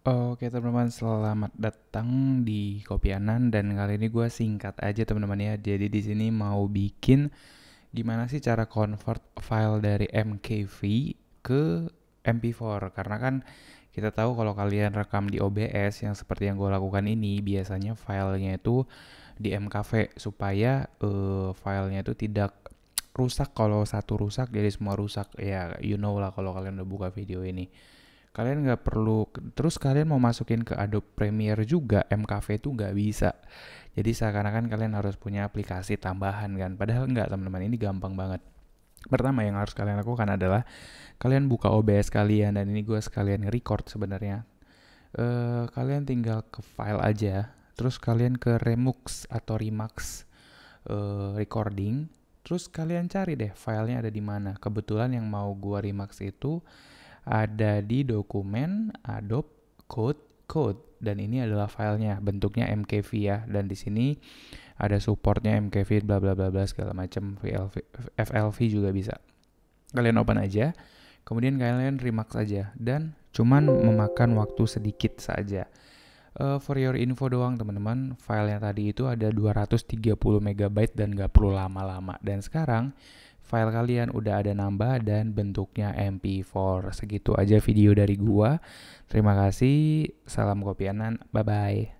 Oke teman-teman, selamat datang di Kopianan dan kali ini gue singkat aja teman-teman ya. Jadi di sini mau bikin gimana sih cara convert file dari MKV ke MP4 karena kan kita tahu kalau kalian rekam di OBS yang seperti yang gue lakukan ini biasanya filenya itu di MKV supaya uh, filenya itu tidak rusak kalau satu rusak jadi semua rusak ya you know lah kalau kalian udah buka video ini kalian nggak perlu terus kalian mau masukin ke Adobe Premiere juga MKV itu nggak bisa jadi seakan-akan kalian harus punya aplikasi tambahan kan padahal nggak teman-teman ini gampang banget pertama yang harus kalian lakukan adalah kalian buka OBS kalian dan ini gue sekalian record sebenarnya e, kalian tinggal ke file aja terus kalian ke Remux atau Remux e, eh, recording terus kalian cari deh filenya ada di mana kebetulan yang mau gue Remax itu ada di dokumen Adobe Code Code dan ini adalah filenya bentuknya MKV ya dan di sini ada supportnya MKV bla bla bla bla segala macam VLV, FLV juga bisa kalian open aja kemudian kalian remark aja dan cuman memakan waktu sedikit saja uh, for your info doang teman-teman filenya tadi itu ada 230 MB dan gak perlu lama-lama dan sekarang file kalian udah ada nambah dan bentuknya MP4. Segitu aja video dari gua. Terima kasih. Salam kopianan. Bye bye.